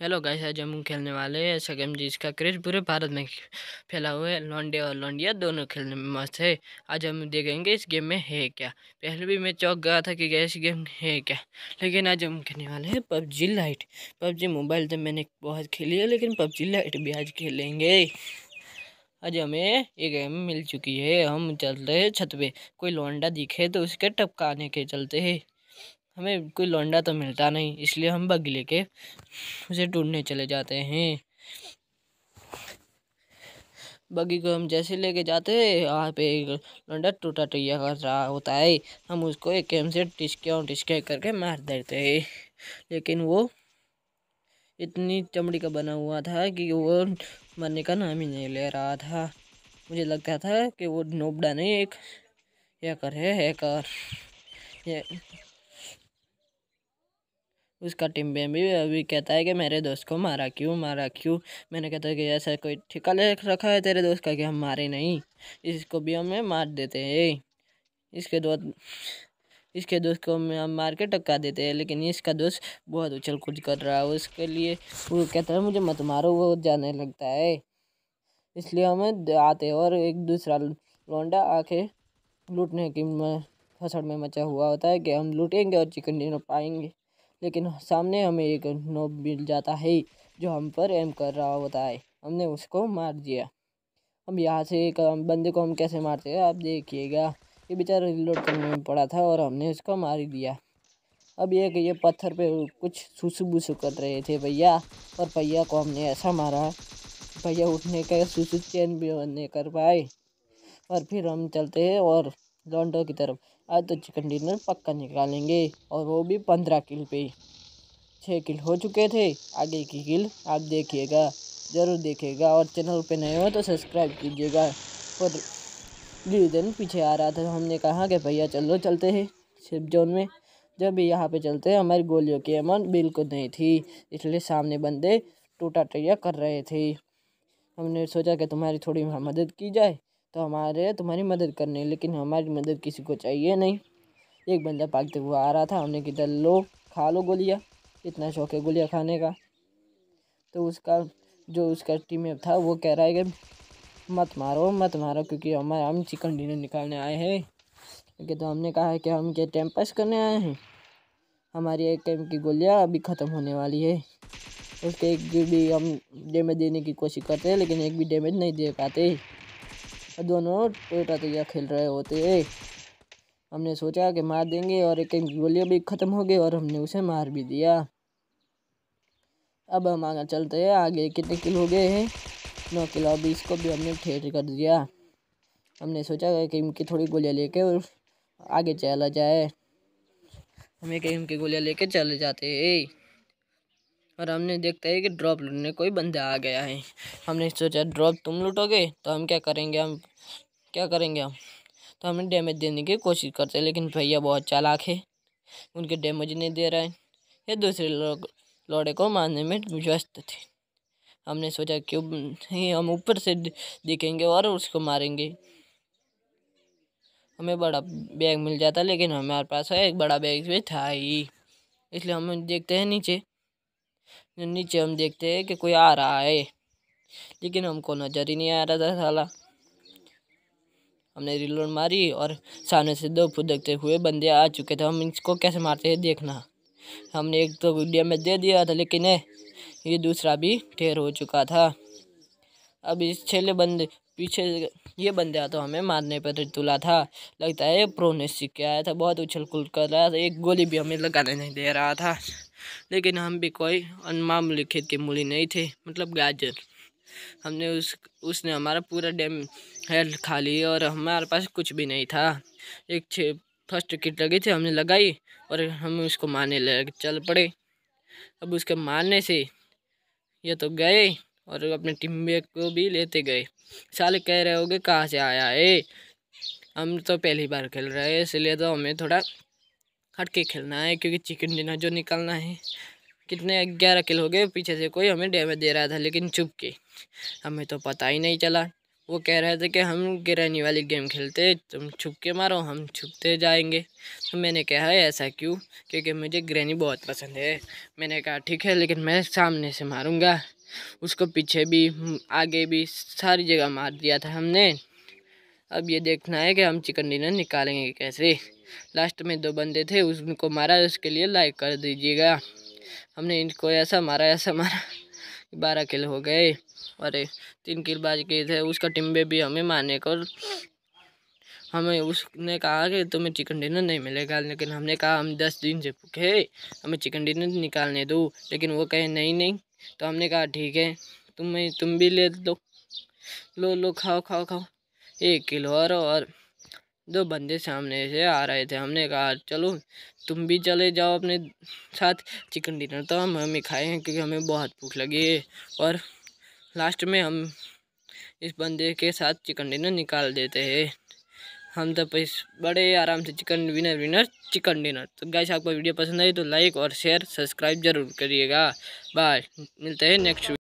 hello guys आज हम खेलने वाले हैं ऐसा गेम जिसका क्रेज पूरे भारत में फैला हुआ है लॉन्डे और लॉन्डिया दोनों खेलने में मस्त है आज हम देखेंगे इस गेम में है क्या पहले भी मैं चौक गया था कि गैस गेम है क्या लेकिन आज हम खेलने वाले हैं पबजी लाइट पबजी मोबाइल तो मैंने बहुत खेली है लेकिन पबजी लाइट भी आज खेलेंगे आज हमें ये गेम मिल चुकी है हम चलते हैं छत पे कोई लोंडा दिखे तो उसके टपकाने के चलते हैं हमें कोई लौंडा तो मिलता नहीं इसलिए हम बग्गी लेके उसे ढूंढने चले जाते हैं बग्गी को हम जैसे लेके जाते वहाँ पे एक लौंडा टूटा टुया कर रहा होता है हम उसको एक एम से टिचके टिचके करके मार देते हैं लेकिन वो इतनी चमड़ी का बना हुआ था कि वो मरने का नाम ही नहीं ले रहा था मुझे लगता था कि वो नोबडा नहीं एक कर है हैकर उसका टिम्बे में भी अभी कहता है कि मेरे दोस्त को मारा क्यों मारा क्यों मैंने कहता है कि ऐसा कोई ठिका ले रखा है तेरे दोस्त का कि हम मारे नहीं इसको भी हमें मार देते हैं इसके दोस्त इसके दोस्त को हम मार के टक्का देते हैं लेकिन इसका दोस्त बहुत उछल कुछ कर रहा है उसके लिए वो कहता है मुझे मत मारो वो जाने लगता है इसलिए हमें आते और एक दूसरा लौंडा आके लूटने की फसड़ में मचा हुआ होता है कि हम लूटेंगे और चिकन डिनर पाएंगे लेकिन सामने हमें एक नोब मिल जाता है जो हम पर एम कर रहा होता है हमने उसको मार दिया अब यहाँ से एक बंदे को हम कैसे मारते हैं आप देखिएगा ये बेचारा रिलोड करने में पड़ा था और हमने उसको मार दिया अब ये ये पत्थर पे कुछ सूसू बूसू कर रहे थे भैया और भैया को हमने ऐसा मारा भैया उठने का सुसु चैन भी नहीं कर पाए और फिर हम चलते हैं और रॉन्डो की तरफ आज तो चिकन डिनर पक्का निकालेंगे और वो भी पंद्रह किल पे छः किल हो चुके थे आगे की किल आप देखिएगा ज़रूर देखिएगा और चैनल पे नए हो तो सब्सक्राइब कीजिएगा और दिन पीछे आ रहा था हमने कहा कि भैया चलो चलते हैं शिप जोन में जब भी यहाँ पे चलते हैं हमारी गोलियों की अमन बिल्कुल नहीं थी इसलिए सामने बंदे टूटा टैया कर रहे थे हमने सोचा कि तुम्हारी थोड़ी मदद की जाए तो हमारे तुम्हारी मदद करने लेकिन हमारी मदद किसी को चाहिए नहीं एक बंदा पागते हुआ आ रहा था हमने किधर लो खा लो गोलियाँ इतना शौक है गोलियाँ खाने का तो उसका जो उसका टीम था वो कह रहा है कि मत मारो मत मारो क्योंकि हमारे हम चिकन डिनर निकालने आए हैं क्योंकि तो हमने कहा है कि हम क्या टाइम पास करने आए हैं हमारी एक टाइम की गोलियाँ अभी ख़त्म होने वाली है उसके एक भी हम डैमेज देने की कोशिश करते हैं लेकिन एक भी डैमेज नहीं दे पाते दोनों टोटा तैया खेल रहे होते हमने सोचा कि मार देंगे और एक एक गोलियाँ भी ख़त्म हो गई और हमने उसे मार भी दिया अब हम आगे चलते हैं आगे कितने किल हो गए हैं नौ किलो अभी इसको भी हमने ठेर कर दिया हमने सोचा कि इनकी थोड़ी गोलियाँ लेके और आगे चला जाए हमें कहीं इनकी गोलियाँ लेके चले जाते हैं और हमने देखते हैं कि ड्रॉप लूटने कोई बंदा आ गया है हमने सोचा ड्रॉप तुम लूटोगे तो हम क्या करेंगे हम क्या करेंगे हम तो हमें डैमेज देने की कोशिश करते हैं लेकिन भैया बहुत चालाक है उनके डैमेज नहीं दे रहे ये दूसरे लोग लोड़े को मारने में व्यस्त थे हमने सोचा क्यों नहीं हम ऊपर से दिखेंगे और उसको मारेंगे हमें बड़ा बैग मिल जाता लेकिन हमारे पास एक बड़ा बैग भी था ही इसलिए हम देखते हैं नीचे नीचे हम देखते हैं कि कोई आ रहा है लेकिन हमको नज़र ही नहीं आ रहा था साला हमने रिलोड मारी और सामने से दो फुदकते हुए बंदे आ चुके थे हम इसको कैसे मारते हैं देखना हमने एक तो गुडिया में दे दिया था लेकिन ये दूसरा भी ढेर हो चुका था अब इस छेले बंदे पीछे ये बंदा तो हमें मारने पर तुला था लगता है प्रो ने सीख के आया था बहुत उछल कुल कर रहा था एक गोली भी हमें लगाने नहीं दे रहा था लेकिन हम भी कोई अनमामूली खेत के मूली नहीं थे मतलब गाजर हमने उस उसने हमारा पूरा डैम हेल्थ खा ली और हमारे पास कुछ भी नहीं था एक छः फर्स्ट किट लगी थी हमने लगाई और हम उसको मारने लग चल पड़े अब उसके मारने से ये तो गए और अपने टीम को भी लेते गए साले कह रहे होगे कहाँ से आया है हम तो पहली बार खेल रहे हैं इसलिए तो हमें थोड़ा हटके खेलना है क्योंकि चिकन डिनर जो निकलना है कितने ग्यारह किल हो गए पीछे से कोई हमें डैमेज दे रहा था लेकिन चुप के हमें तो पता ही नहीं चला वो कह रहे थे कि हम गिरानी वाली गेम खेलते तुम छुप के मारो हम छुपते जाएंगे तो मैंने कहा ऐसा क्यों क्योंकि मुझे ग्रैनी बहुत पसंद है मैंने कहा ठीक है लेकिन मैं सामने से मारूंगा उसको पीछे भी आगे भी सारी जगह मार दिया था हमने अब ये देखना है कि हम चिकन डिनर निकालेंगे कैसे लास्ट में दो बंदे थे उनको मारा उसके लिए लाइक कर दीजिएगा हमने इनको ऐसा मारा ऐसा मारा बारह किल हो गए और तीन किल बाज गए थे उसका टिम्बे भी हमें मारने को हमें उसने कहा कि तुम्हें चिकन डिनर नहीं मिलेगा लेकिन हमने कहा हम दस दिन से भूखे हमें चिकन डिनर निकालने दो लेकिन वो कहे नहीं नहीं तो हमने कहा ठीक है तुम्हें तुम भी ले लो लो लो खाओ खाओ खाओ एक किलो और और दो बंदे सामने से आ रहे थे हमने कहा चलो तुम भी चले जाओ अपने साथ चिकन डिनर तो हम हमें खाए हैं क्योंकि हमें बहुत भूख लगी है और लास्ट में हम इस बंदे के साथ चिकन डिनर निकाल देते हैं हम तो इस बड़े आराम से chicken winner winner chicken dinner तो गाइस आपको वीडियो पसंद आई तो लाइक और शेयर सब्सक्राइब जरूर करिएगा बाय मिलते हैं नेक्स्ट